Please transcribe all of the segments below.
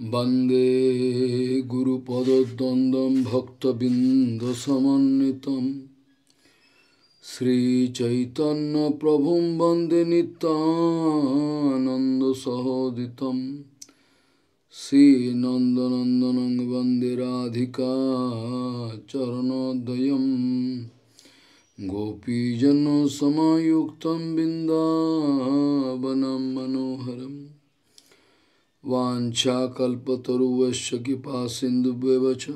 वंदे वन्दे भक्तबिंदसमित श्रीचैतन प्रभु वंदे नितानन्दसहोदितं श्रीनंदनंदन वन्दे राधिका गोपीजन सामुक्त बिन्दावनं मनोहरम् वाञ्छाकल्पतरुवश्च कृपा सिन्धुभ्यव च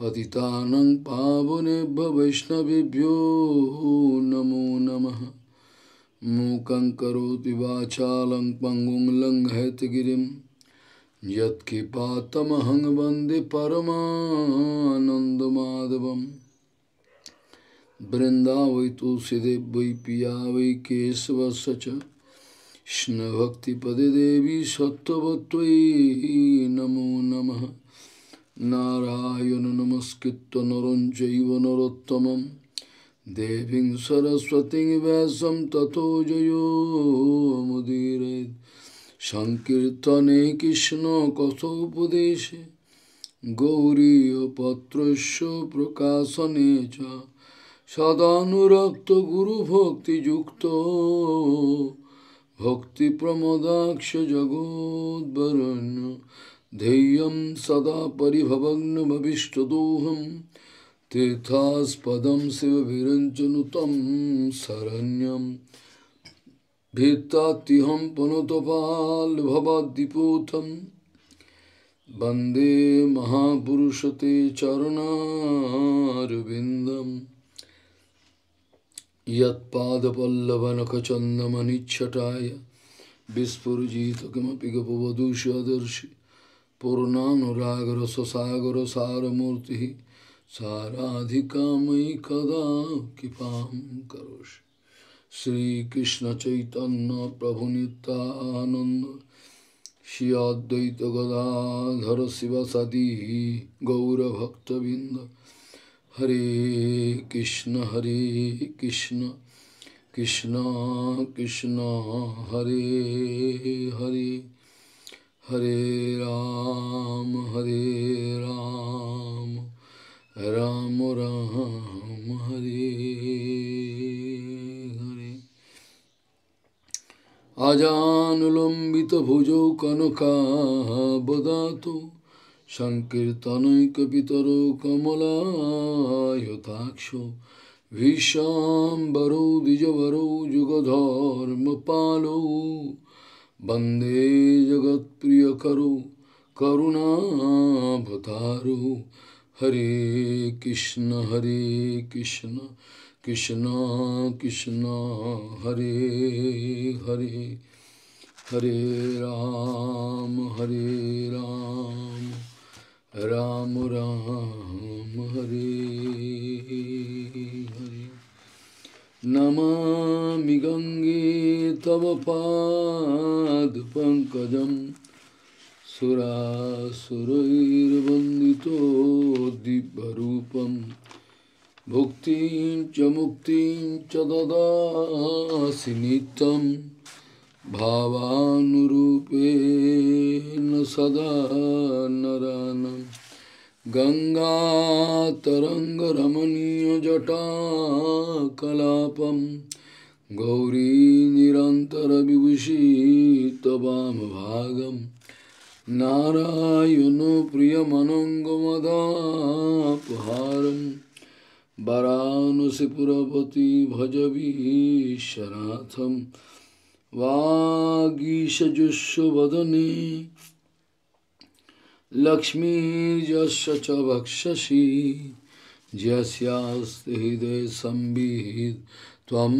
पतितानं पावनेभ्य वैष्णवेभ्यो नमो नम मूक करोति वाचालं पङ्गुं लङ्घयतगिरिं यत्कृपातमहं वन्दे परमानन्दमाधवं वृन्दा वै तुलसीदेव वै पिया वै केशवस्य কৃষ্ণভক্তিপদে দেবী সত্যবত্বই নমো নম নারায়ণ নমস্কৃত নরঞ্চৈব নরোত্তম দেবীং সরস্বতী ব্যাসম তথো জয়োমুদীর সংকীর্তনে কৃষ্ণ কথোপদেশে গৌরীপত্রস্য প্রকাশনে চ সদানুরক্ত গুরুভক্তিযুক্ত भक्ति भक्तिप्रमदाक्ष जगोद्वरन् ध्येयं सदा परिभवग्नभविष्टदोहं तीर्थास्पदं शिवविरञ्चनुतं शरण्यं भीत्तातिहं पुनतपाल्भवद्दिपूतं वंदे महापुरुष ते चरणारविन्दम् यत्पादपल्लवनखचन्दमनिच्छटाय विस्फुरजित किमपि गपवधूषदर्शि पूर्णानुरागरससागरसारमूर्तिः साराधिका मयि कदा कृपां करोषि श्रीकृष्णचैतन्यप्रभुनितानन्द श्री शिव सदी गौरभक्तबिन्द হরে কৃষ্ণ হরে কৃষ্ণ কৃষ্ণ কৃষ্ণ হরে হরে হরে রাম হরে রাম রাম রাম হরে হরে আজানুলম্বিত ভুজৌ কনকা কনকাবদাতু সংকীর্তনৈকপিতর কমলায়তাক্ষ ভীষাম্বরৌ দ্বিজবরৌ পালো বন্দে করো করুণাবতারৌ হরে কৃষ্ণ হরে কৃষ্ণ কৃষ্ণ কৃষ্ণ হরে হরে হরে রাম হরে রাম राम राम हरे हरे नमामि गंगे तव पादपङ्कजं सुरासुरैर्वन्दितो दिव्यरूपं भुक्तिं च मुक्तिं च ददासि नित्यं भावानुरूपेण सदा नरा गङ्गातरङ्गरमणीयजटाकलापं गौरीनिरन्तरविभूषी तवामभागं नारायणो प्रियमनङ्गमदापहारं वरानसिपुरपति भजवीशनाथं वागीशजुष्वदने लक्ष्मी च वक्षसि यस्यास्ति हृदय संविहित त्वं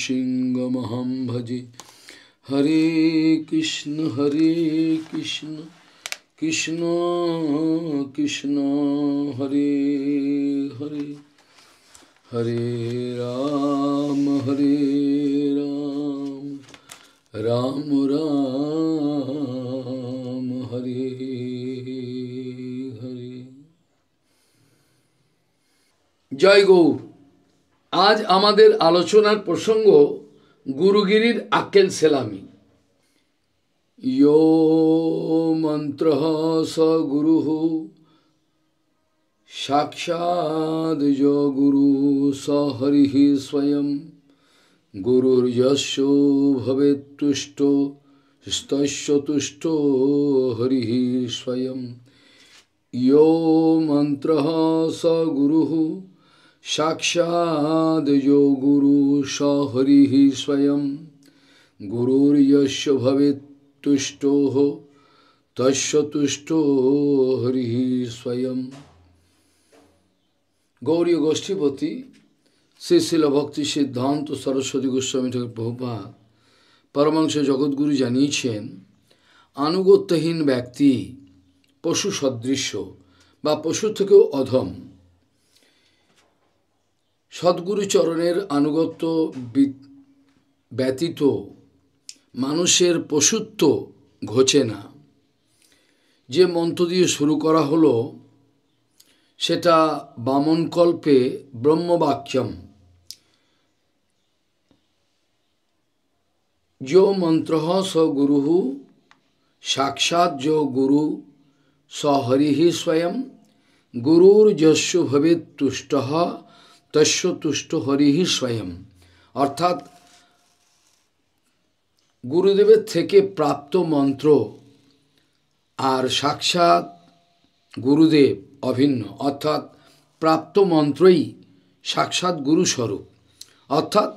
सिंहमहं भजे हरे कृष्ण हरे कृष्ण कृष्ण कृष्ण हरे हरे हरे राम हरे राम राम राम জয় গৌর আজ আমাদের আলোচনার প্রসঙ্গ গুরুগিরির আকেল সেলামি ইয় মন্ত্র স গুরু সাক্ষাৎ গুরু স হরি স্বয়ং গুরুর্যস্য ভবে তুষ্ট স্তস্য তুষ্ট হরি স্বয়ং ইয় মন্ত্র স গুরু সাক্ষাৎ গুরু সহরি স্বয়ং গুরুর ভবে তুষ্ট তুষ্ট হরি স্বয়ং গৌরী গোষ্ঠীপতি শ্রী শিল ভক্তি সিদ্ধান্ত সরস্বতী গোস্বামী ঠাকুর প্রভুপাত পরমাংশ জগৎগুরু জানিয়েছেন আনুগত্যহীন ব্যক্তি পশু সদৃশ্য বা পশু থেকেও অধম সদ্গুরু চরণের আনুগত্য ব্যতীত মানুষের পশুত্ব ঘোচে না যে মন্ত্র দিয়ে শুরু করা হলো সেটা বামনকল্পে ব্রহ্মবাক্যম যো মন্ত্র স গুরু সাক্ষাৎ যো গুরু স হরি স্বয়ং গুরুর যস্য ভবে তুষ্ট তস্য তুষ্ট হরিহি স্বয়ং অর্থাৎ গুরুদেবের থেকে প্রাপ্ত মন্ত্র আর সাক্ষাৎ গুরুদেব অভিন্ন অর্থাৎ প্রাপ্ত মন্ত্রই সাক্ষাৎ গুরুস্বরূপ অর্থাৎ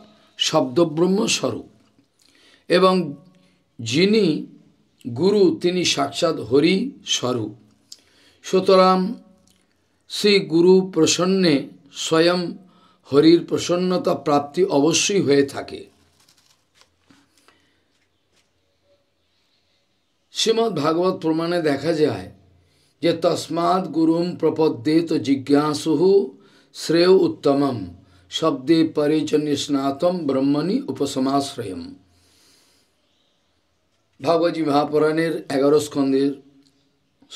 শব্দব্রহ্মস্বরূপ এবং যিনি গুরু তিনি সাক্ষাৎ হরি স্বরূপ সুতরাং শ্রী গুরু প্রসন্নে স্বয়ং হরির প্রসন্নতা প্রাপ্তি অবশ্যই হয়ে থাকে শ্রীমৎ ভাগবত প্রমাণে দেখা যায় যে তসমাৎ গুরুম তো জিজ্ঞাসু শ্রেয় উত্তমম শব্দে পরে স্নাতম ব্রহ্মণী ব্রহ্মণি উপসমাশ্রয়ম ভগবতী মহাপুরাণের এগারো স্কন্ধের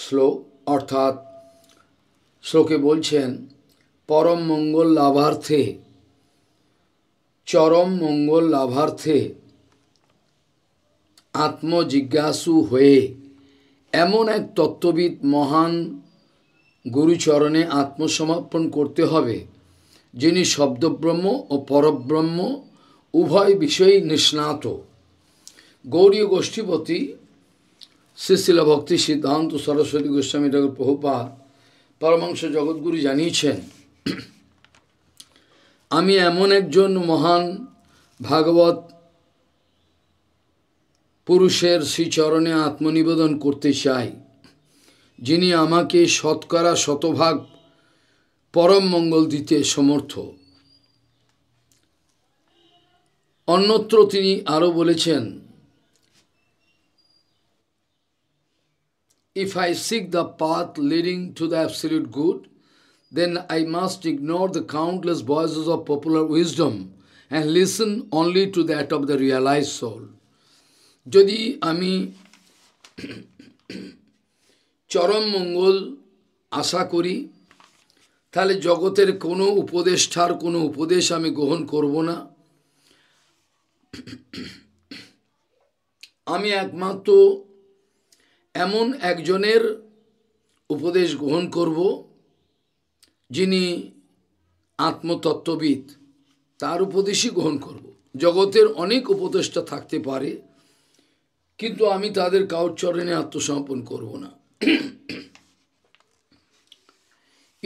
শ্লোক অর্থাৎ শ্লোকে বলছেন পরম মঙ্গল লাভার্থে চরম মঙ্গল লাভার্থে আত্মজিজ্ঞাসু হয়ে এমন এক তত্ত্ববিদ মহান গুরুচরণে আত্মসমর্পণ করতে হবে যিনি শব্দব্রহ্ম ও পরব্রহ্ম উভয় বিষয়েই নিষ্ণাত গৌরী গোষ্ঠীপতি শ্রীশিল ভক্তি সিদ্ধান্ত সরস্বতী গোস্বামী ঠাকুর প্রহুপাত পরমাংশ জগৎগুরু জানিয়েছেন আমি এমন একজন মহান ভাগবত পুরুষের শ্রীচরণে আত্মনিবেদন করতে চাই যিনি আমাকে শতকরা শতভাগ পরম মঙ্গল দিতে সমর্থ অন্যত্র তিনি আরও বলেছেন if I seek the path leading to the absolute good then I must ignore the countless voices of popular wisdom and listen only to that of the realized soul. Jodi Ami চরম Mongol Asakuri করি তাহলে জগতের কোনো উপদেষ্টার কোনো উপদেশ আমি গ্রহণ করব না আমি একমাত্র এমন একজনের উপদেশ গ্রহণ করব যিনি আত্মতত্ত্ববিদ তার উপদেশই গ্রহণ করব। জগতের অনেক উপদেষ্টা থাকতে পারে কিন্তু আমি তাদের কাউর চরণে আত্মসমর্পণ করব না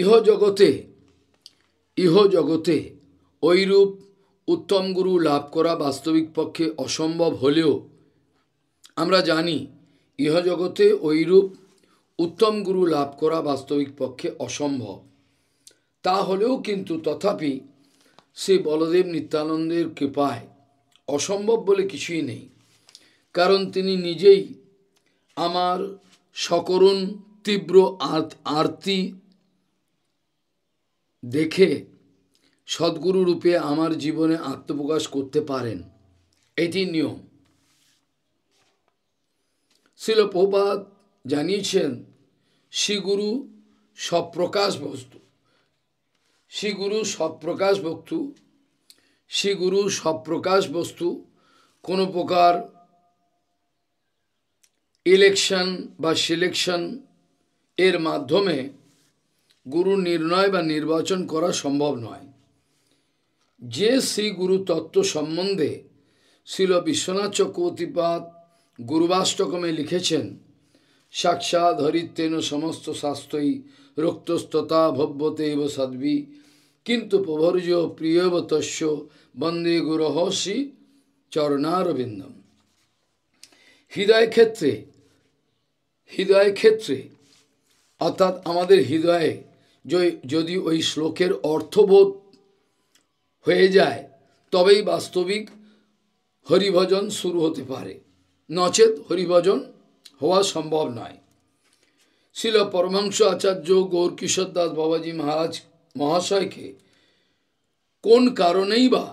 ইহ জগতে ইহ জগতে ঐরূপ উত্তম গুরু লাভ করা বাস্তবিক পক্ষে অসম্ভব হলেও আমরা জানি ইহজগতে ঐরূপ উত্তম গুরু লাভ করা বাস্তবিক পক্ষে অসম্ভব তা হলেও কিন্তু তথাপি সে বলদেব নিত্যানন্দের কৃপায় অসম্ভব বলে কিছুই নেই কারণ তিনি নিজেই আমার সকরুণ তীব্র আরতি দেখে সদ্গুরু রূপে আমার জীবনে আত্মপ্রকাশ করতে পারেন এটি নিয়ম শিলপ্রপাত জানিয়েছেন শ্রীগুরু সব প্রকাশ বস্তু শ্রী গুরু সবপ্রকাশ বস্তু শ্রী গুরু সবপ্রকাশ বস্তু কোনো প্রকার ইলেকশন বা সিলেকশন এর মাধ্যমে গুরু নির্ণয় বা নির্বাচন করা সম্ভব নয় যে শ্রী গুরু তত্ত্ব সম্বন্ধে শিল বিশ্বনাথ চক্রবর্তীপাদ গুরুবাষ্টকমে লিখেছেন সাক্ষাৎ হরিত্রেন সমস্ত শাস্ত্রই রক্তস্ততা ভব্যতে এব সাধ্বী কিন্তু প্রভর্য প্রিয়বতস্য বন্দে গুরহসি চরণারবিন্দম হৃদয় ক্ষেত্রে হৃদয় ক্ষেত্রে অর্থাৎ আমাদের হৃদয়ে যদি ওই শ্লোকের অর্থবোধ হয়ে যায় তবেই বাস্তবিক হরিভজন শুরু হতে পারে নচেত হরিভজন হওয়া সম্ভব নয় শিল পরমাংশ আচার্য গৌরকিশোর দাস বাবাজি মহারাজ মহাশয়কে কোন কারণেই বা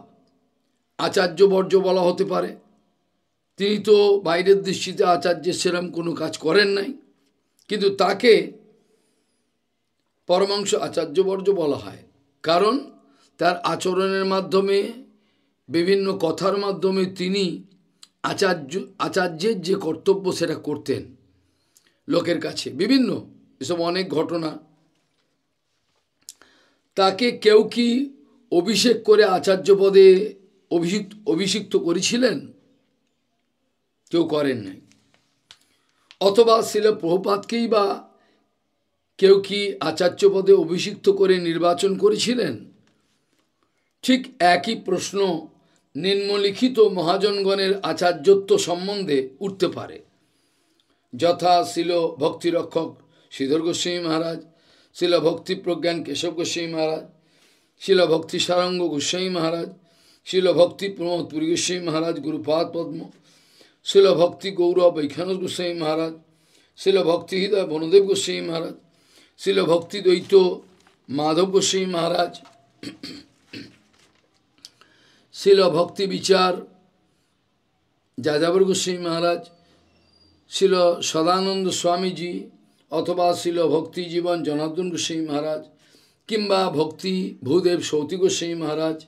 আচার্য বর্জ্য বলা হতে পারে তিনি তো বাইরের দৃষ্টিতে আচার্যের সেরম কোনো কাজ করেন নাই কিন্তু তাকে পরমাংশ আচার্য বর্জ্য বলা হয় কারণ তার আচরণের মাধ্যমে বিভিন্ন কথার মাধ্যমে তিনি আচার্য আচার্যের যে কর্তব্য সেটা করতেন লোকের কাছে বিভিন্ন এসব অনেক ঘটনা তাকে কেউ কি অভিষেক করে আচার্য পদে অভিষিক্ত অভিষিক্ত করেছিলেন কেউ করেন নাই অথবা শিল প্রভুপাতকেই বা কেউ কি আচার্য পদে অভিষিক্ত করে নির্বাচন করেছিলেন ঠিক একই প্রশ্ন নিম্নলিখিত মহাজনগণের আচার্যত্ব সম্বন্ধে উঠতে পারে যথা শিল ভক্তিরক্ষক শ্রীধর গোস্বামী মহারাজ শিলভক্তি প্রজ্ঞান কেশব গোস্বাই মহারাজ শিলভক্তি সারঙ্গ গোস্বাই মহারাজ শিলভক্তি প্রমোদ পুরী গোস্বাই মহারাজ গুরুপাদ পদ্ম শিলভক্তি গৌরব বৈখানস গোস্বাই মহারাজ শিলভক্তি হৃদয় বনদেব গোস্বাই মহারাজ শিলভক্তি দ্বৈত মাধব গোস্বাই মহারাজ শিলভক্তি বিচার যাযাবর গোস্বাই মহারাজ শিল সদানন্দ স্বামীজি অথবা ছিল ভক্তি জীবন জনার্দন গোস্বাই মহারাজ কিংবা ভক্তি ভূদেব সৌতি গোস্বাই মহারাজ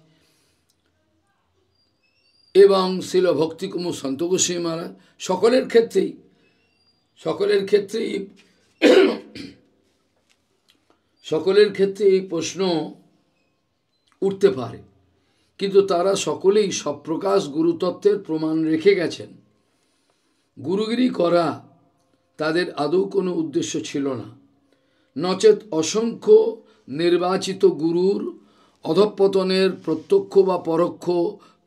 এবং ছিল ভক্তি কুমার সন্ত গোস্বাই মহারাজ সকলের ক্ষেত্রেই সকলের ক্ষেত্রেই সকলের ক্ষেত্রে এই প্রশ্ন উঠতে পারে কিন্তু তারা সকলেই সব প্রকাশ গুরুতত্ত্বের প্রমাণ রেখে গেছেন গুরুগিরি করা তাদের আদৌ কোনো উদ্দেশ্য ছিল না নচেত অসংখ্য নির্বাচিত গুরুর অধঃপতনের প্রত্যক্ষ বা পরোক্ষ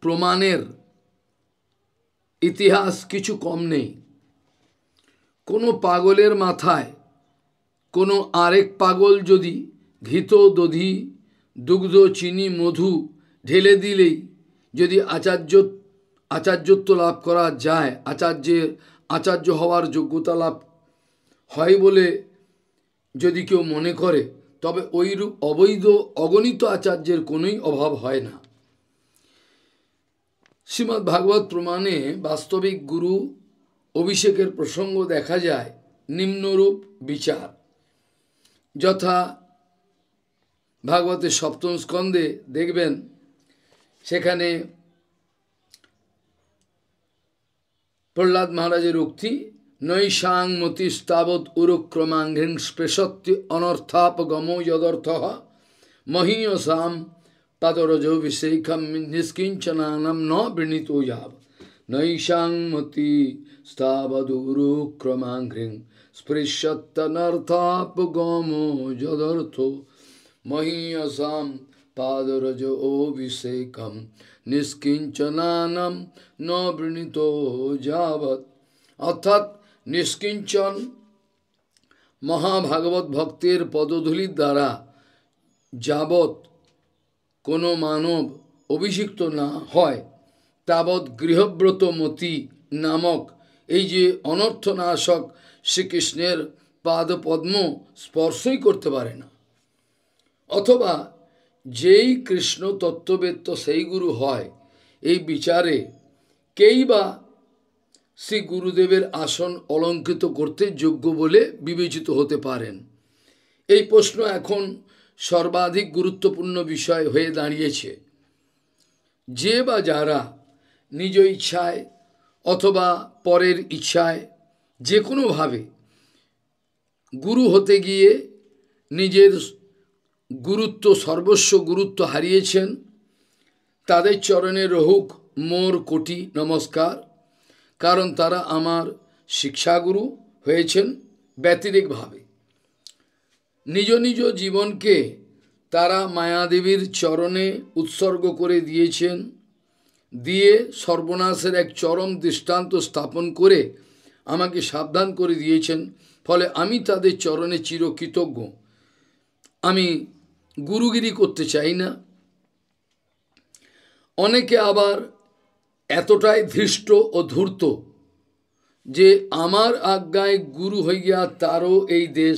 প্রমাণের ইতিহাস কিছু কম নেই কোনো পাগলের মাথায় কোনো আরেক পাগল যদি ঘিত দধি দুগ্ধ চিনি মধু ঢেলে দিলেই যদি আচার্য আচার্যত্ব লাভ করা যায় আচার্যের আচার্য হওয়ার যোগ্যতা লাভ হয় বলে যদি কেউ মনে করে তবে ওইরূপ অবৈধ অগণিত আচার্যের কোনোই অভাব হয় না শ্রীমদ্ ভাগবত প্রমাণে বাস্তবিক গুরু অভিষেকের প্রসঙ্গ দেখা যায় নিম্নরূপ বিচার যথা ভাগবতের সপ্তম স্কন্ধে দেখবেন সেখানে प्रहलाद महाराजर उक्ति नैशांग मतिस्तावत उरुक्रमाघ्रीन स्पेशत्य अनर्थापगमो यदर्थ महीयसाम पदरजो विषेखम निष्किंचनानम न वृणीत याव नैशांग मतिस्तावत उरुक्रमाघ्रीन स्पृशत्यनर्थापगमो यदर्थो महीयसाम पादरजो ओ विषेकम নিষ্কিঞ্চনানম নবৃণীত যাবৎ অর্থাৎ নিষ্কিঞ্চন মহাভাগবত ভক্তের পদধূলির দ্বারা যাবৎ কোনো মানব অভিষিক্ত না হয় তাবৎ গৃহব্রত মতি নামক এই যে অনর্থনাশক শ্রীকৃষ্ণের পাদপদ্ম স্পর্শই করতে পারে না অথবা যেই কৃষ্ণ তত্ত্ববেত্ত সেই গুরু হয় এই বিচারে কেই বা শ্রী গুরুদেবের আসন অলঙ্কৃত করতে যোগ্য বলে বিবেচিত হতে পারেন এই প্রশ্ন এখন সর্বাধিক গুরুত্বপূর্ণ বিষয় হয়ে দাঁড়িয়েছে যে বা যারা নিজ ইচ্ছায় অথবা পরের ইচ্ছায় যে কোনোভাবে গুরু হতে গিয়ে নিজের গুরুত্ব সর্বস্ব গুরুত্ব হারিয়েছেন তাদের চরণে রহুক মোর কোটি নমস্কার কারণ তারা আমার শিক্ষাগুরু হয়েছেন ব্যতিরিকভাবে নিজ নিজ জীবনকে তারা মায়াদেবীর চরণে উৎসর্গ করে দিয়েছেন দিয়ে সর্বনাশের এক চরম দৃষ্টান্ত স্থাপন করে আমাকে সাবধান করে দিয়েছেন ফলে আমি তাদের চরণে চিরকৃতজ্ঞ আমি গুরুগিরি করতে চাই না অনেকে আবার এতটাই ধৃষ্ট ও ধূর্ত যে আমার আজ্ঞায় গুরু হইয়া তারও এই দেশ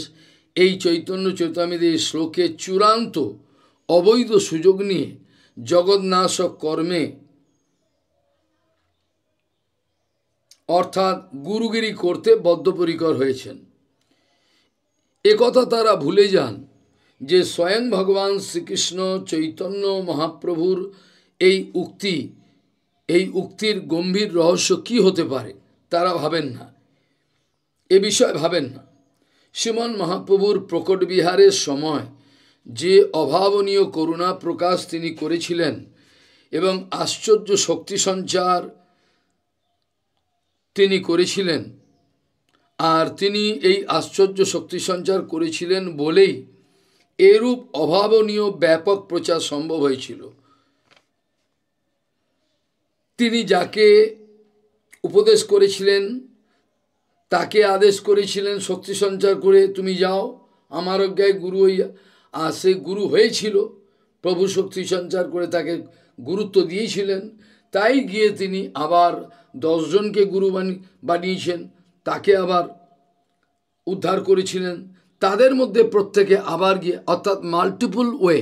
এই চৈতন্য চৈতামীদের শ্লোকে চূড়ান্ত অবৈধ সুযোগ নিয়ে জগৎনাশক কর্মে অর্থাৎ গুরুগিরি করতে বদ্ধপরিকর হয়েছেন একথা তারা ভুলে যান যে স্বয়ং ভগবান শ্রীকৃষ্ণ চৈতন্য মহাপ্রভুর এই উক্তি এই উক্তির গম্ভীর রহস্য কি হতে পারে তারা ভাবেন না এ বিষয়ে ভাবেন না শ্রীমন মহাপ্রভুর প্রকট বিহারের সময় যে অভাবনীয় করুণা প্রকাশ তিনি করেছিলেন এবং আশ্চর্য শক্তি সঞ্চার তিনি করেছিলেন আর তিনি এই আশ্চর্য শক্তি সঞ্চার করেছিলেন বলেই এরূপ অভাবনীয় ব্যাপক প্রচার সম্ভব হয়েছিল তিনি যাকে উপদেশ করেছিলেন তাকে আদেশ করেছিলেন শক্তি সঞ্চার করে তুমি যাও আমার অজ্ঞায় গুরু হইয়া আর সে গুরু হয়েছিল প্রভু শক্তি সঞ্চার করে তাকে গুরুত্ব দিয়েছিলেন তাই গিয়ে তিনি আবার দশজনকে গুরু বানিয়েছেন তাকে আবার উদ্ধার করেছিলেন তাদের মধ্যে প্রত্যেকে আবার গিয়ে অর্থাৎ মাল্টিপুল ওয়ে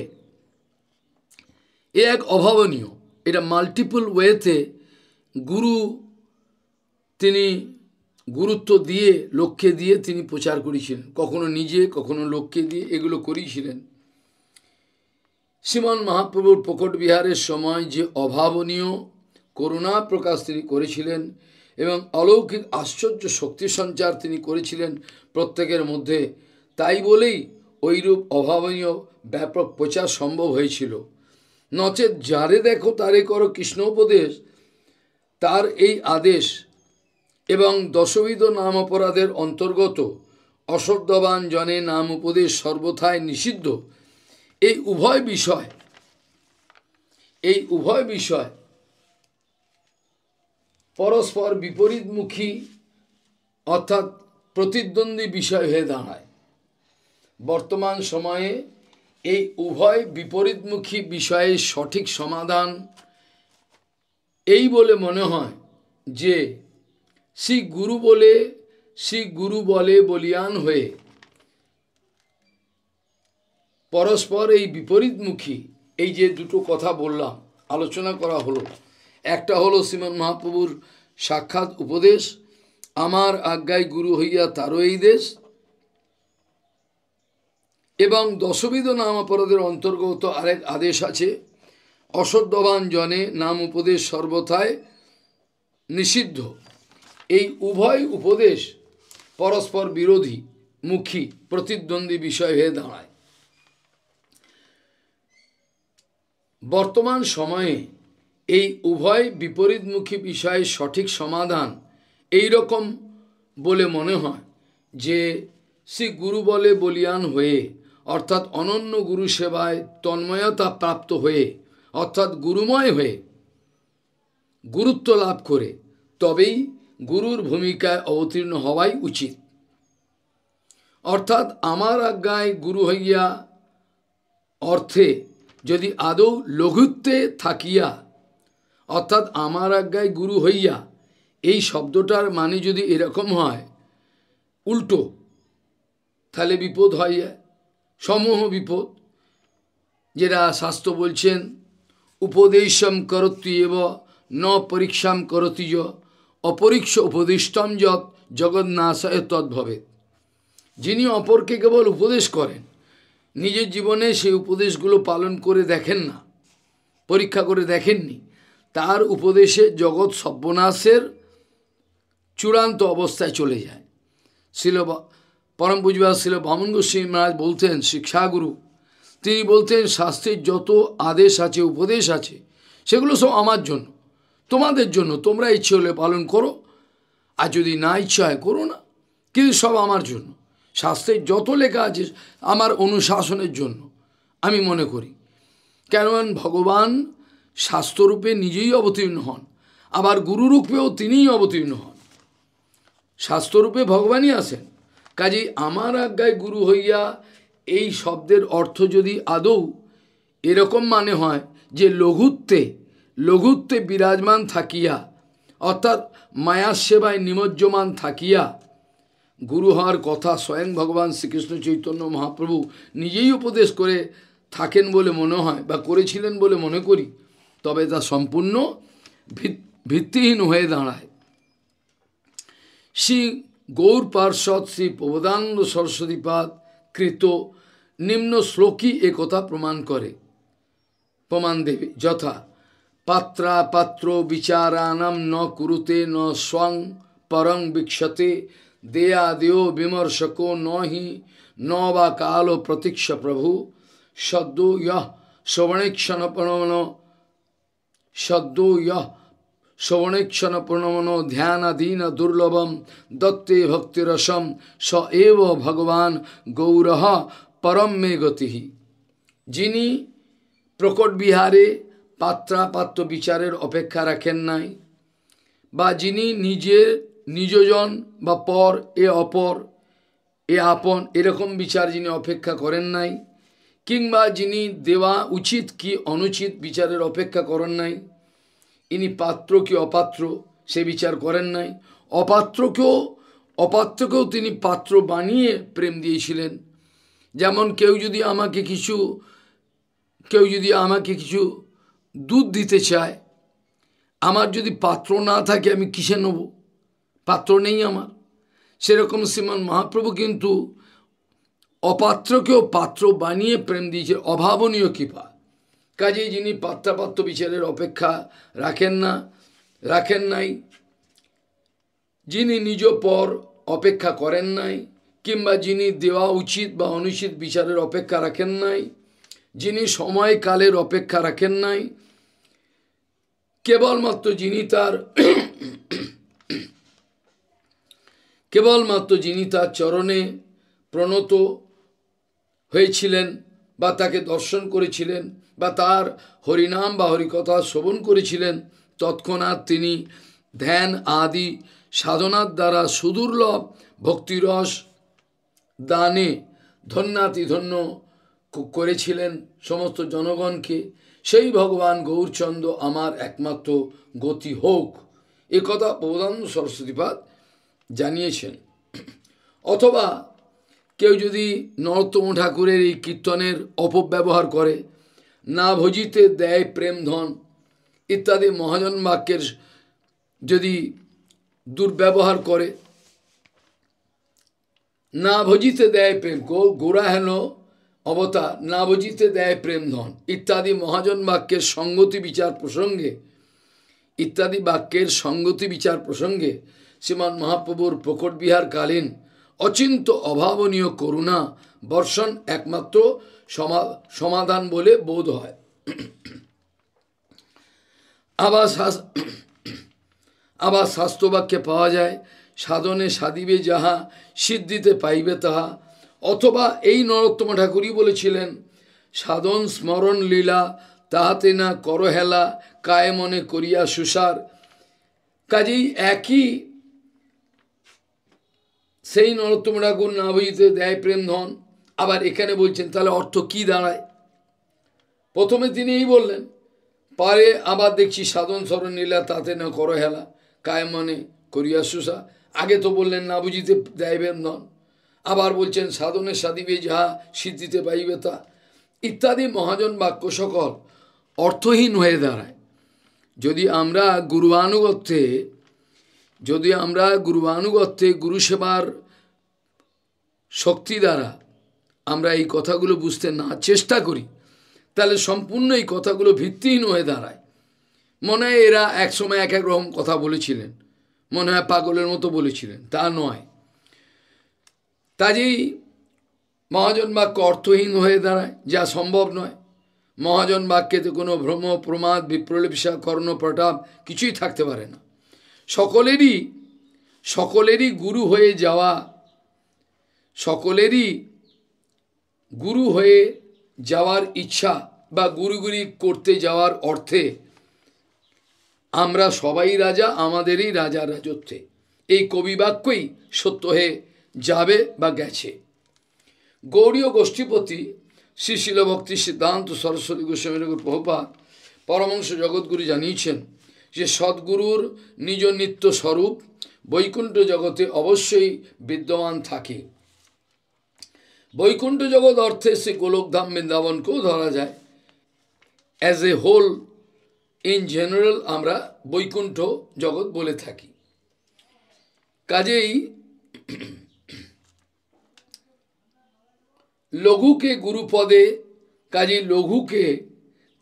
এ এক অভাবনীয় এটা মাল্টিপুল ওয়েতে গুরু তিনি গুরুত্ব দিয়ে লক্ষ্যে দিয়ে তিনি প্রচার করেছিলেন কখনো নিজে কখনো লক্ষ্যে দিয়ে এগুলো করিয়েছিলেন শ্রীমান মহাপ্রভুর প্রকট বিহারের সময় যে অভাবনীয় করুণা প্রকাশ তিনি করেছিলেন এবং অলৌকিক আশ্চর্য শক্তি সঞ্চার তিনি করেছিলেন প্রত্যেকের মধ্যে তাই বলেই ওইরূপ অভাবনীয় ব্যাপক প্রচার সম্ভব হয়েছিল নচেত যারে দেখো তারে করো কৃষ্ণ উপদেশ তার এই আদেশ এবং দশবিধ নাম অপরাধের অন্তর্গত অসদ্যবান জনে নাম উপদেশ সর্বথায় নিষিদ্ধ এই উভয় বিষয় এই উভয় বিষয় পরস্পর বিপরীতমুখী অর্থাৎ প্রতিদ্বন্দ্বী বিষয় হয়ে দাঁড়ায় বর্তমান সময়ে এই উভয় বিপরীতমুখী বিষয়ে সঠিক সমাধান এই বলে মনে হয় যে শ্রী গুরু বলে শ্রী গুরু বলে বলিয়ান হয়ে পরস্পর এই বিপরীতমুখী এই যে দুটো কথা বললাম আলোচনা করা হলো একটা হলো শ্রীমন মহাপ্রভুর সাক্ষাৎ উপদেশ আমার আজ্ঞায় গুরু হইয়া তারও এই দেশ এবং দশবিধ নামাপরাধের অন্তর্গত আরেক আদেশ আছে অসদ্যবান জনে নাম উপদেশ সর্বথায় নিষিদ্ধ এই উভয় উপদেশ পরস্পর বিরোধী মুখী প্রতিদ্বন্দ্বী বিষয় হয়ে দাঁড়ায় বর্তমান সময়ে এই উভয় বিপরীতমুখী বিষয়ের সঠিক সমাধান এই রকম বলে মনে হয় যে শ্রী গুরু বলে বলিয়ান হয়ে অর্থাৎ অনন্য গুরু সেবায় তন্ময়তা প্রাপ্ত হয়ে অর্থাৎ গুরুময় হয়ে গুরুত্ব লাভ করে তবেই গুরুর ভূমিকায় অবতীর্ণ হওয়াই উচিত অর্থাৎ আমার আজ্ঞায় গুরু হইয়া অর্থে যদি আদৌ লঘুত্বে থাকিয়া অর্থাৎ আমার আজ্ঞায় গুরু হইয়া এই শব্দটার মানে যদি এরকম হয় উল্টো তাহলে বিপদ হয় যায় সমূহ বিপদ যেটা শাস্ত্র বলছেন উপদেশম করতি এব ন পরীক্ষাম করতি য অপরীক্ষ উপদিষ্টম যত জগন্নাশয় তদ্ভবে যিনি অপরকে কেবল উপদেশ করেন নিজের জীবনে সেই উপদেশগুলো পালন করে দেখেন না পরীক্ষা করে দেখেননি তার উপদেশে জগৎ সব্যনাশের চূড়ান্ত অবস্থায় চলে যায় শিল পরম বুঝবার ছিল বামন গোস্বী মহারাজ বলতেন শিক্ষাগুরু তিনি বলতেন শাস্ত্রের যত আদেশ আছে উপদেশ আছে সেগুলো সব আমার জন্য তোমাদের জন্য তোমরা ইচ্ছে হলে পালন করো আর যদি না ইচ্ছা হয় করো না কিন্তু সব আমার জন্য শাস্ত্রের যত লেখা আছে আমার অনুশাসনের জন্য আমি মনে করি কেন ভগবান শাস্ত্ররূপে নিজেই অবতীর্ণ হন আবার গুরুরূপেও তিনিই অবতীর্ণ হন শাস্ত্ররূপে ভগবানই আছেন কাজেই আমার আজ্ঞায় গুরু হইয়া এই শব্দের অর্থ যদি আদৌ এরকম মানে হয় যে লঘুত্বে লঘুত্বে বিরাজমান থাকিয়া অর্থাৎ মায়ার সেবায় নিমজ্জমান থাকিয়া গুরু হওয়ার কথা স্বয়ং ভগবান শ্রীকৃষ্ণ চৈতন্য মহাপ্রভু নিজেই উপদেশ করে থাকেন বলে মনে হয় বা করেছিলেন বলে মনে করি তবে তা সম্পূর্ণ ভিত্তিহীন হয়ে দাঁড়ায় শ্রী গৌর পার্শ্বদ শ্রী প্রবদানন্দ সরস্বতীপাদ কৃত নিম্ন শ্লোকই একথা প্রমাণ করে প্রমাণ দেবে যথা পাত্রা পাত্র বিচারানাম ন কুরুতে ন স্বং পরং বিক্ষতে দেয়া দেও বিমর্শকো নহি ন বা কাল প্রতীক্ষ প্রভু সদ্য ইহ শ্রবণেক্ষণপণ সদ্য ইহ শ্রবণেক্ষণ প্রণমন ধ্যানাধীন দুর্লভম দত্তে ভক্তিরসম স এব ভগবান গৌরহ পরম মে গতিহী যিনি প্রকট বিহারে পাত্রা পাত্র বিচারের অপেক্ষা রাখেন নাই বা যিনি নিজের নিজজন বা পর এ অপর এ আপন এরকম বিচার যিনি অপেক্ষা করেন নাই কিংবা যিনি দেওয়া উচিত কি অনুচিত বিচারের অপেক্ষা করেন নাই ইনি পাত্র কি অপাত্র সে বিচার করেন নাই অপাত্রকেও অপাত্রকেও তিনি পাত্র বানিয়ে প্রেম দিয়েছিলেন যেমন কেউ যদি আমাকে কিছু কেউ যদি আমাকে কিছু দুধ দিতে চায় আমার যদি পাত্র না থাকে আমি কিসে নেব পাত্র নেই আমার সেরকম শ্রীমান মহাপ্রভু কিন্তু অপাত্রকেও পাত্র বানিয়ে প্রেম দিয়েছে অভাবনীয় কৃপা কাজেই যিনি পাত্রাপাত্র বিচারের অপেক্ষা রাখেন না রাখেন নাই যিনি নিজ পর অপেক্ষা করেন নাই কিংবা যিনি দেওয়া উচিত বা অনুচিত বিচারের অপেক্ষা রাখেন নাই যিনি সময় কালের অপেক্ষা রাখেন নাই কেবলমাত্র যিনি তার কেবলমাত্র যিনি তার চরণে প্রণত হয়েছিলেন বা তাকে দর্শন করেছিলেন বা তার হরিনাম বা হরিকথা শ্রবণ করেছিলেন তৎক্ষণাৎ তিনি ধ্যান আদি সাধনার দ্বারা সুদুর্লভ ভক্তিরস দানে ধন্য করেছিলেন সমস্ত জনগণকে সেই ভগবান গৌরচন্দ্র আমার একমাত্র গতি হোক একথা প্রধান সরস্বতীপাদ জানিয়েছেন অথবা কেউ যদি নরোত্তম ঠাকুরের এই কীর্তনের অপব্যবহার করে না ভজিতে দেয় প্রেমধন ইত্যাদি মহাজন বাক্যের যদি দুর্ব্যবহার করে না ভজিতে দেয় প্রেম গোড়া হেন অবতার না ভজিতে দেয় প্রেমধন ইত্যাদি মহাজন বাক্যের সঙ্গতি বিচার প্রসঙ্গে ইত্যাদি বাক্যের সঙ্গতি বিচার প্রসঙ্গে শ্রীমান মহাপ্রভুর প্রকট কালীন অচিন্ত অভাবনীয় করুণা বর্ষণ একমাত্র সমাধান বলে বোধ হয় আবার আবার স্বাস্থ্যবাক্যে পাওয়া যায় সাধনে সাধিবে যাহা সিদ্ধিতে পাইবে তাহা অথবা এই নরোত্তম ঠাকুরই বলেছিলেন সাধন স্মরণ লীলা তাহাতে না করহেলা কায়ে মনে করিয়া সুসার কাজেই একই সেই নরোত্তম ঠাকুর না বুঝিতে দেয় প্রেম ধন আবার এখানে বলছেন তাহলে অর্থ কি দাঁড়ায় প্রথমে তিনি এই বললেন পারে আবার দেখছি সাধন স্মরণ নীলা তাতে না করো হেলা কায় মানে করিয়া সুসা আগে তো বললেন না বুঝিতে দেয় প্রেম ধন আবার বলছেন সাধনের সাধিবে যাহা সিদ্ধিতে পাইবে তা ইত্যাদি মহাজন বাক্য সকল অর্থহীন হয়ে দাঁড়ায় যদি আমরা গুরুবানুগত্যে যদি আমরা আনুগত্যে গুরু সেবার শক্তি দ্বারা আমরা এই কথাগুলো বুঝতে না চেষ্টা করি তাহলে সম্পূর্ণ এই কথাগুলো ভিত্তিহীন হয়ে দাঁড়ায় মনে হয় এরা একসময় এক এক রকম কথা বলেছিলেন মনে হয় পাগলের মতো বলেছিলেন তা নয় কাজেই মহাজন বাক্য অর্থহীন হয়ে দাঁড়ায় যা সম্ভব নয় মহাজন বাক্যেতে কোনো ভ্রম প্রমাদ বিপ্রলিপসা কর্ণ কিছুই থাকতে পারে না সকলেরই সকলেরই গুরু হয়ে যাওয়া সকলেরই গুরু হয়ে যাওয়ার ইচ্ছা বা গুরুগুরি করতে যাওয়ার অর্থে আমরা সবাই রাজা আমাদেরই রাজা রাজত্বে এই কবিবাক্যই সত্য হয়ে যাবে বা গেছে গৌরীয় গোষ্ঠীপতি শ্রী শিলভক্তি সিদ্ধান্ত সরস্বতী গোস্বামী প্রভুপাত পরমংশ জগৎগুরু জানিয়েছেন যে সদ্গুরুর নিজ নিত্য স্বরূপ বৈকুণ্ঠ জগতে অবশ্যই বিদ্যমান থাকে বৈকুণ্ঠ জগৎ অর্থে সে গোলকধাম বৃন্দাবনকেও ধরা যায় as a whole in general আমরা বৈকুণ্ঠ জগৎ বলে থাকি কাজেই লঘুকে গুরুপদে কাজী লঘুকে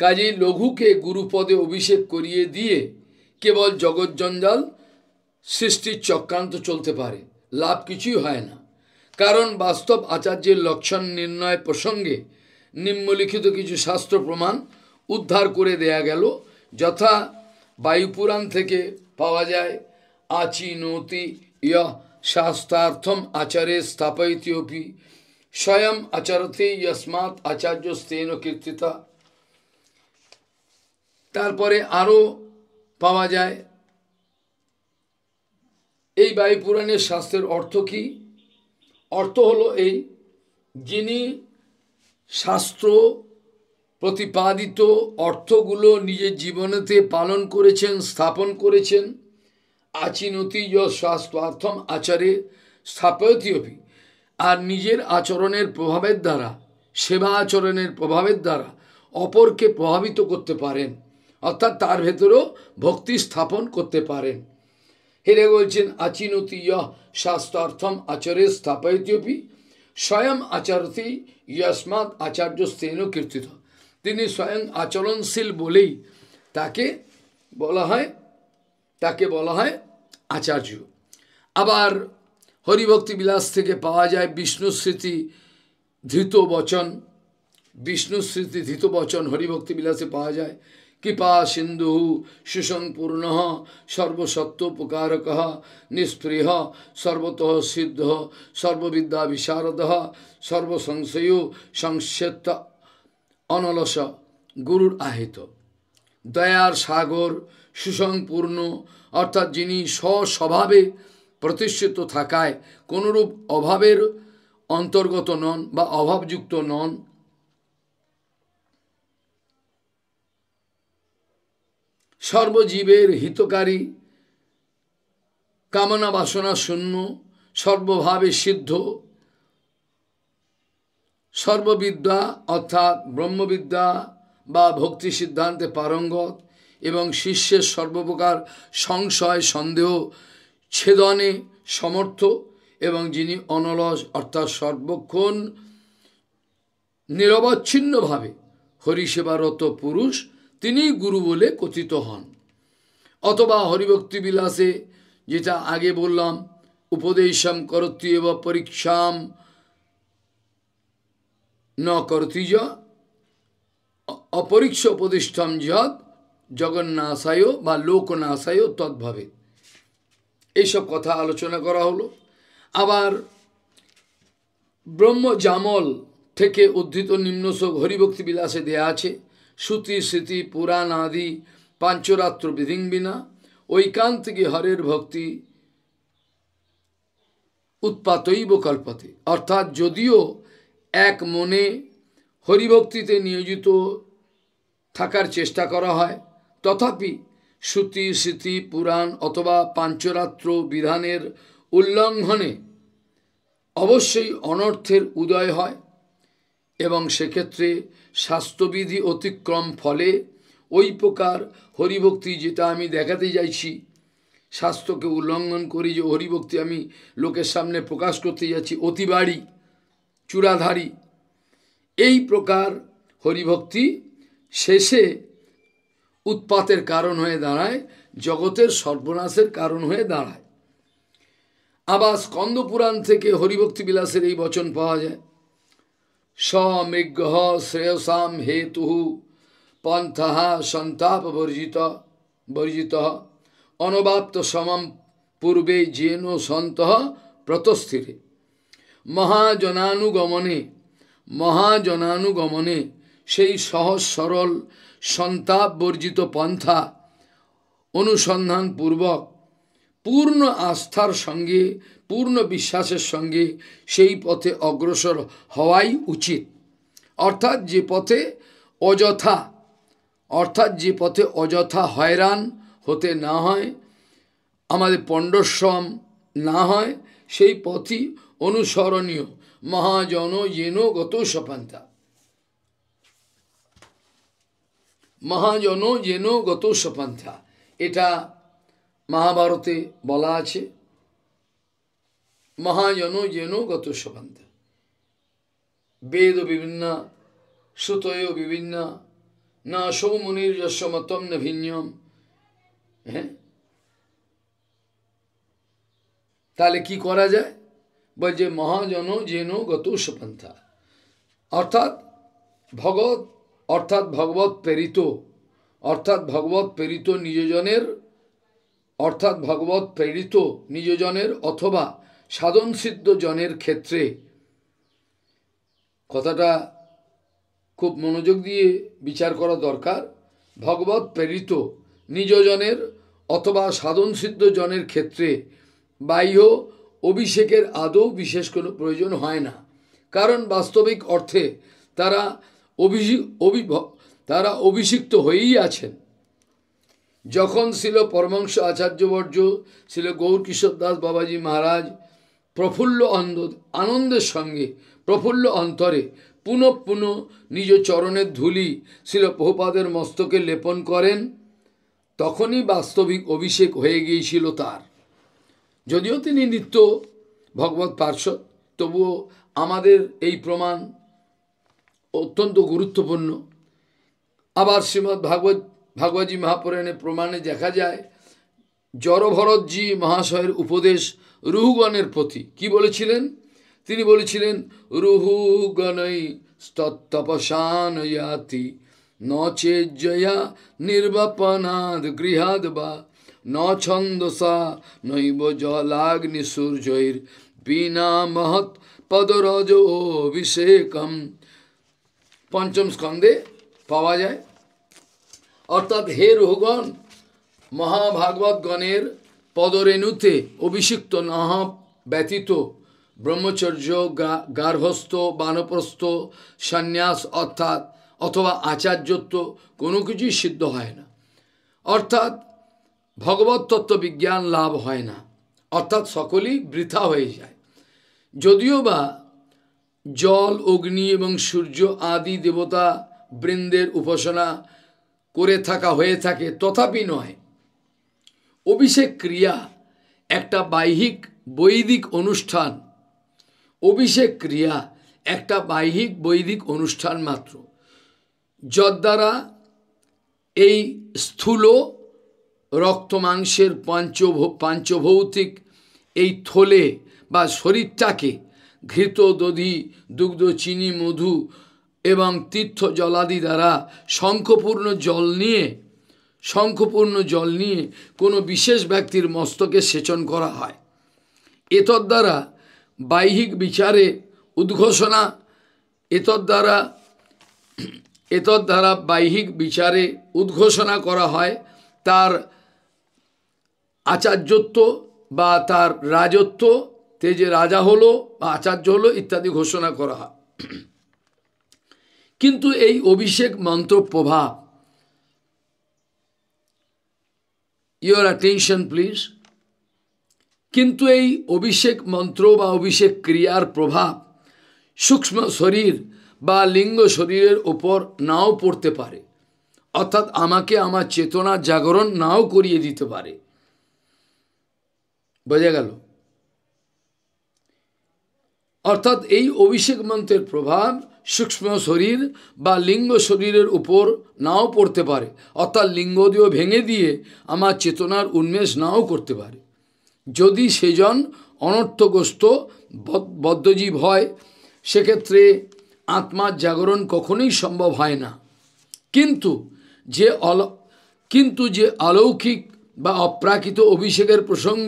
কাজী লঘুকে গুরুপদে অভিষেক করিয়ে দিয়ে কেবল জগৎ জঞ্জাল সৃষ্টির চক্রান্ত চলতে পারে লাভ কিছুই হয় না কারণ বাস্তব আচার্যের লক্ষণ নির্ণয় প্রসঙ্গে নিম্নলিখিত কিছু শাস্ত্র প্রমাণ উদ্ধার করে দেয়া গেল যথা বায়ুপুরাণ থেকে পাওয়া যায় আচি নতি ইয় শাস্ত্রার্থম আচারে অপি স্বয়ং আচারতে ইয়স্মাৎ আচার্য স্তেন কীর্তিতা তারপরে আরও পাওয়া যায় এই বায়ুপুরাণের শাস্ত্রের অর্থ কি অর্থ হলো এই যিনি শাস্ত্র প্রতিপাদিত অর্থগুলো নিজের জীবনেতে পালন করেছেন স্থাপন করেছেন আচিনতি স্বাস্থ্যার্থম আচারে অপি আর নিজের আচরণের প্রভাবের দ্বারা সেবা আচরণের প্রভাবের দ্বারা অপরকে প্রভাবিত করতে পারেন অর্থাৎ তার ভেতরেও ভক্তি স্থাপন করতে পারেন হেরে বলছেন আচিনতি ইহ শাস্ত্রার্থম আচরে স্থাপয়িতপি স্বয়ং আচারতি ইয়স্মাৎ আচার্য স্তেন কীর্তিত তিনি স্বয়ং আচরণশীল বলেই তাকে বলা হয় তাকে বলা হয় আচার্য আবার হরিভক্তি বিলাস থেকে পাওয়া যায় বিষ্ণু স্মৃতি ধৃত বচন বিষ্ণু স্মৃতি ধৃত বচন হরিভক্তি বিলাসে পাওয়া যায় কৃপা সিন্ধু সুসংপূর্ণ উপকারক নিঃস্পৃহ সর্বত সিদ্ধ সর্ববিদ্যা বিশারদ সর্বসংশয় সংসেত অনলস গুরুর আহিত দয়ার সাগর সুসংপূর্ণ অর্থাৎ যিনি স্বস্বভাবে প্রতিষ্ঠিত থাকায় কোনরূপ অভাবের অন্তর্গত নন বা অভাবযুক্ত নন সর্বজীবের হিতকারী কামনা বাসনা শূন্য সর্বভাবে সিদ্ধ সর্ববিদ্যা অর্থাৎ ব্রহ্মবিদ্যা বা ভক্তি সিদ্ধান্তে পারঙ্গত এবং শিষ্যের সর্বপ্রকার সংশয় সন্দেহ ছেদনে সমর্থ এবং যিনি অনলস অর্থাৎ সর্বক্ষণ নিরবচ্ছিন্নভাবে হরিসেবারত পুরুষ তিনি গুরু বলে কথিত হন অথবা হরিভক্তি বিলাসে যেটা আগে বললাম উপদেশম করতি এব পরীক্ষাম ন করতি য অপরিক্ষ উপদিষ্ঠম যদ জগন্নাশায় বা লোকনাশায় তৎভাবে এইসব কথা আলোচনা করা হলো আবার ব্রহ্ম জামল থেকে উদ্ধৃত নিম্নশোক হরিভক্তি বিলাসে দেয়া আছে শ্রুতি স্মৃতি পুরাণ আদি পাঞ্চরাত্র বিধিংবিনা ঐকান্তিকে হরের ভক্তি উৎপাতৈব কল্পতে অর্থাৎ যদিও এক মনে হরিভক্তিতে নিয়োজিত থাকার চেষ্টা করা হয় তথাপি শ্রুতি স্মৃতি পুরাণ অথবা পাঞ্চরাত্র বিধানের উল্লঙ্ঘনে অবশ্যই অনর্থের উদয় হয় এবং সেক্ষেত্রে স্বাস্থ্যবিধি অতিক্রম ফলে ওই প্রকার হরিভক্তি যেটা আমি দেখাতে যাইছি স্বাস্থ্যকে উল্লঙ্ঘন করি যে হরিভক্তি আমি লোকের সামনে প্রকাশ করতে যাচ্ছি অতিবাড়ি চূড়াধারী এই প্রকার হরিভক্তি শেষে উৎপাতের কারণ হয়ে দাঁড়ায় জগতের সর্বনাশের কারণ হয়ে দাঁড়ায় আবার স্কন্দপুরাণ থেকে হরিভক্তি বিলাসের এই বচন পাওয়া যায় সমৃগ শ্রেয়সাম হেতু পন্থ সন্তাপ বর্জিত বর্জিত অনবাপ্ত সমম পূর্বে যেন সন্ত প্রতস্থিরে মহাজনানুগমনে মহাজনানুগমনে সেই সহজ সরল সন্তাপ বর্জিত পন্থা অনুসন্ধান পূর্বক পূর্ণ আস্থার সঙ্গে পূর্ণ বিশ্বাসের সঙ্গে সেই পথে অগ্রসর হওয়াই উচিত অর্থাৎ যে পথে অযথা অর্থাৎ যে পথে অযথা হয়রান হতে না হয় আমাদের পণ্ডশ্রম না হয় সেই পথই অনুসরণীয় মহাজন যেন গত সপান্তা মহাজন যেন গত সপান্থা এটা মহাভারতে বলা আছে মহাজন যেন গত সবান্ত বেদ বিভিন্ন সুতয় বিভিন্ন না সৌমুনির যশমতম না ভিন্যম হ্যাঁ তাহলে কি করা যায় বল যে মহাজন যেন গত সপন্থা অর্থাৎ ভগৎ অর্থাৎ ভগবত প্রেরিত অর্থাৎ ভগবত প্রেরিত নিজজনের অর্থাৎ ভগবত প্রেরিত নিজজনের অথবা সাধন সিদ্ধ জনের ক্ষেত্রে কথাটা খুব মনোযোগ দিয়ে বিচার করা দরকার ভগবত প্রেরিত নিজজনের অথবা সাধন সিদ্ধ জনের ক্ষেত্রে বাহ্য অভিষেকের আদৌ বিশেষ কোনো প্রয়োজন হয় না কারণ বাস্তবিক অর্থে তারা অভিষিক অভি তারা অভিষিক্ত হয়েই আছেন যখন ছিল পরমংস আচার্যবর্য ছিল গৌর কিশোর দাস বাবাজি মহারাজ প্রফুল্ল অন্ধ আনন্দের সঙ্গে প্রফুল্ল অন্তরে পুনঃ পুনঃ নিজ চরণের ধুলি ছিল প্রভুপাদের মস্তকে লেপন করেন তখনই বাস্তবিক অভিষেক হয়ে গিয়েছিল তার যদিও তিনি নিত্য ভগবত পার্শ্বদ তবুও আমাদের এই প্রমাণ অত্যন্ত গুরুত্বপূর্ণ আবার শ্রীমদ্ ভাগবত ভাগবতী মহাপুরাণে প্রমাণে দেখা যায় জড়ভরতজি মহাশয়ের উপদেশ রুহুগণের প্রতি কি বলেছিলেন তিনি বলেছিলেন রুহুগণই স্তপসানয়াতি ইয়াতি নচে জয়া নির্বাপনাদ গৃহাদ বা ন ছন্দসা নৈব জলাগ্নি সূর্যৈর বিনা মহৎ পদরজ অভিষেকম পঞ্চম স্কন্ধে পাওয়া যায় অর্থাৎ হে রোহগণ মহাভাগবতগণের পদরেণুতে অভিষিক্ত নহ ব্যতীত ব্রহ্মচর্য গার্হস্থ বানপ্রস্থ সন্ন্যাস অর্থাৎ অথবা আচার্যত্ব কোনো কিছুই সিদ্ধ হয় না অর্থাৎ ভগবত তত্ত্ব বিজ্ঞান লাভ হয় না অর্থাৎ সকলেই বৃথা হয়ে যায় যদিও বা জল অগ্নি এবং সূর্য আদি দেবতা বৃন্দের উপাসনা করে থাকা হয়ে থাকে তথাপি নয় অভিষেক ক্রিয়া একটা বাহ্যিক বৈদিক অনুষ্ঠান অভিষেক ক্রিয়া একটা বাহ্যিক বৈদিক অনুষ্ঠান মাত্র যদ্বারা এই স্থূল রক্তমাংসের পাঞ্চ পাঞ্চভৌতিক এই থলে বা শরীরটাকে ঘৃত দধি দুগ্ধ চিনি মধু এবং তীর্থ জলাদি দ্বারা শঙ্খপূর্ণ জল নিয়ে শঙ্খপূর্ণ জল নিয়ে কোনো বিশেষ ব্যক্তির মস্তকে সেচন করা হয় এতদ দ্বারা বাহ্যিক বিচারে উদ্ঘোষণা এতদ দ্বারা এতদ দ্বারা বাহ্যিক বিচারে উদ্ঘোষণা করা হয় তার আচার্যত্ব বা তার রাজত্ব তে যে রাজা হলো বা আচার্য হলো ইত্যাদি ঘোষণা করা হয় কিন্তু এই অভিষেক মন্ত্র প্রভাব ইউর অ্যাটেনশন প্লিজ কিন্তু এই অভিষেক মন্ত্র বা অভিষেক ক্রিয়ার প্রভাব সূক্ষ্ম শরীর বা লিঙ্গ শরীরের ওপর নাও পড়তে পারে অর্থাৎ আমাকে আমার চেতনা জাগরণ নাও করিয়ে দিতে পারে বোঝা গেল অর্থাৎ এই অভিষেক মন্ত্রের প্রভাব সূক্ষ্ম শরীর বা লিঙ্গ শরীরের উপর নাও পড়তে পারে অর্থাৎ লিঙ্গ দিয়েও ভেঙে দিয়ে আমার চেতনার উন্মেষ নাও করতে পারে যদি সেজন অনর্থগ্রস্ত বদ্ধজীব হয় সেক্ষেত্রে আত্মার জাগরণ কখনোই সম্ভব হয় না কিন্তু যে অল কিন্তু যে অলৌকিক বা অপ্রাকৃত অভিষেকের প্রসঙ্গ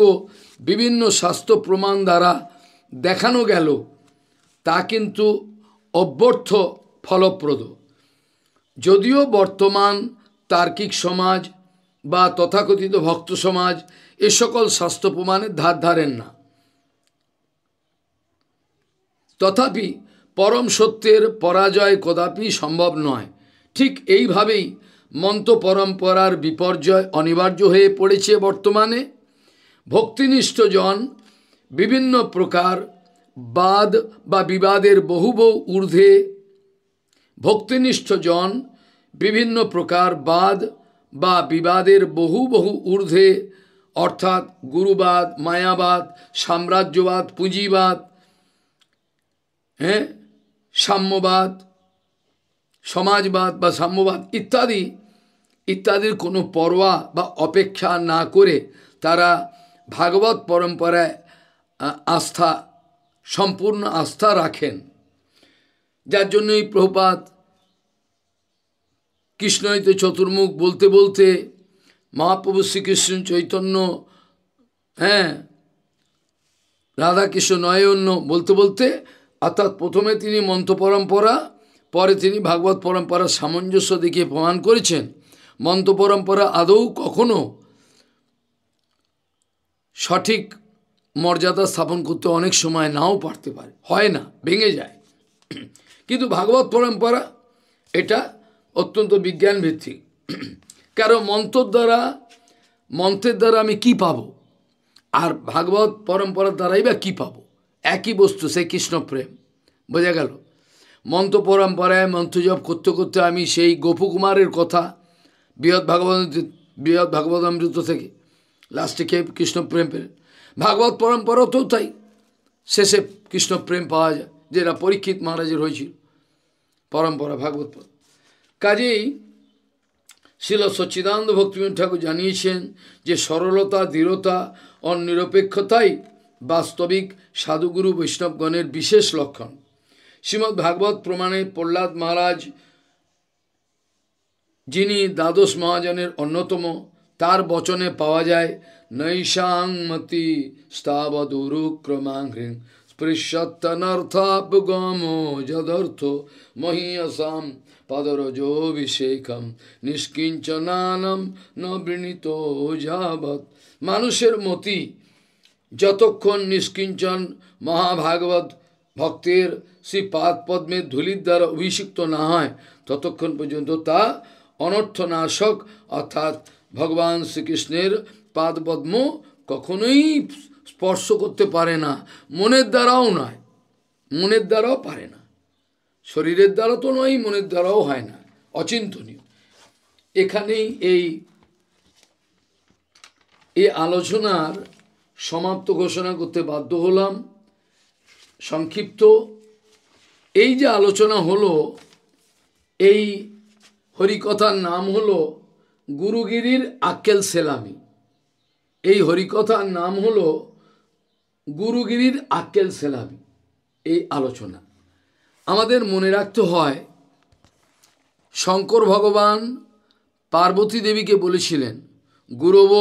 বিভিন্ন স্বাস্থ্য প্রমাণ দ্বারা দেখানো গেল তা কিন্তু অব্যর্থ ফলপ্রদ যদিও বর্তমান তার্কিক সমাজ বা তথাকথিত ভক্ত সমাজ এ সকল স্বাস্থ্য প্রমাণের ধার ধারেন না তথাপি পরম সত্যের পরাজয় কদাপি সম্ভব নয় ঠিক এইভাবেই মন্ত্র পরম্পরার বিপর্যয় অনিবার্য হয়ে পড়েছে বর্তমানে ভক্তিনিষ্ঠজন বিভিন্ন প্রকার বাদ বা বিবাদের বহু ঊর্ধ্বে ভক্তিনিষ্ঠ জন বিভিন্ন প্রকার বাদ বা বিবাদের বহু বহু ঊর্ধ্বে অর্থাৎ গুরুবাদ মায়াবাদ সাম্রাজ্যবাদ পুঁজিবাদ হ্যাঁ সাম্যবাদ সমাজবাদ বা সাম্যবাদ ইত্যাদি ইত্যাদির কোনো পরোয়া বা অপেক্ষা না করে তারা ভাগবত পরম্পরায় আস্থা সম্পূর্ণ আস্থা রাখেন যার জন্যই প্রপাত কৃষ্ণইতে চতুর্মুখ বলতে বলতে মহাপ্রভু শ্রীকৃষ্ণ চৈতন্য হ্যাঁ রাধাকৃষ্ণ নয়ন্য বলতে বলতে অর্থাৎ প্রথমে তিনি মন্ত্র পরম্পরা পরে তিনি ভাগবত পরম্পরা সামঞ্জস্য দেখিয়ে প্রমাণ করেছেন মন্ত্র পরম্পরা আদৌ কখনো সঠিক মর্যাদা স্থাপন করতে অনেক সময় নাও পারতে পারে হয় না ভেঙে যায় কিন্তু ভাগবত পরম্পরা এটা অত্যন্ত বিজ্ঞান ভিত্তিক কারণ মন্ত্রর দ্বারা মন্ত্রের দ্বারা আমি কি পাব আর ভাগবত পরম্পরার দ্বারাই বা কী পাবো একই বস্তু সে কৃষ্ণপ্রেম বোঝা গেল মন্ত্র পরম্পরায় মন্ত্র জপ করতে করতে আমি সেই গোপুকুমারের কথা বৃহৎ ভাগবত বৃহৎ ভাগবতামৃত থেকে লাস্টে কৃষ্ণ প্রেম পেলেন ভাগবত পরম্পরা তো তাই শেষে কৃষ্ণপ্রেম পাওয়া যায় যেটা পরীক্ষিত মহারাজের হয়েছিল পরম্পরা ভাগবত কাজেই শিল সচ্চিদানন্দ ভক্তিবিন ঠাকুর জানিয়েছেন যে সরলতা দৃঢ়তা নিরপেক্ষতাই বাস্তবিক সাধুগুরু বৈষ্ণবগণের বিশেষ লক্ষণ শ্রীমদ্ ভাগবত প্রমাণে প্রহ্লাদ মহারাজ যিনি দ্বাদশ মহাজনের অন্যতম তার বচনে পাওয়া যায় নৈশাংমতি স্থাবদুরুক্রমাঘ্রিং স্পৃশ্যতনর্থাপগম যদর্থ মহিয়সাম পদরজোভিষেকম নিষ্কিঞ্চনানম নবৃণীত যাবৎ মানুষের মতি যতক্ষণ নিষ্কিঞ্চন মহাভাগবত ভক্তের শ্রী পাদ পদ্মের ধুলির দ্বারা অভিষিক্ত না হয় ততক্ষণ পর্যন্ত তা অনর্থনাশক অর্থাৎ ভগবান শ্রীকৃষ্ণের পাদপদ্ম কখনোই স্পর্শ করতে পারে না মনের দ্বারাও নয় মনের দ্বারাও পারে না শরীরের দ্বারা তো নয় মনের দ্বারাও হয় না অচিন্তনীয় এখানেই এই এই আলোচনার সমাপ্ত ঘোষণা করতে বাধ্য হলাম সংক্ষিপ্ত এই যে আলোচনা হলো এই হরিকথার নাম হলো গুরুগিরির আক্কেল সেলামি এই হরিকথার নাম হল গুরুগিরির আক্কেল সেলামি এই আলোচনা আমাদের মনে রাখতে হয় শঙ্কর ভগবান পার্বতী দেবীকে বলেছিলেন গুরব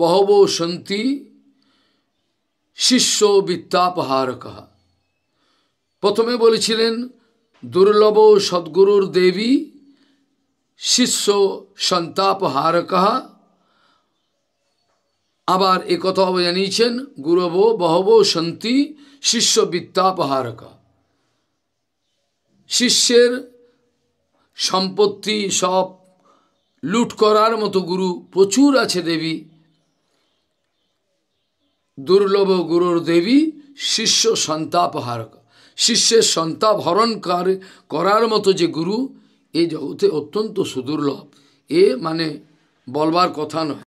বহব সন্তি শিষ্য বিদ্যাপহারক প্রথমে বলেছিলেন দুর্লভ সদ্গুরুর দেবী শিষ্য সন্তাপহারক আবার এ কথাও জানিয়েছেন গুরব বহব সন্তি শিষ্য বিত্তাপহারক শিষ্যের সম্পত্তি সব লুট করার মতো গুরু প্রচুর আছে দেবী দুর্লভ গুরুর দেবী শিষ্য সন্তাপহারক শিষ্যের সন্তাপ হরণ করার মতো যে গুরু এ জগতে অত্যন্ত সুদুর্লভ এ মানে বলবার কথা নয়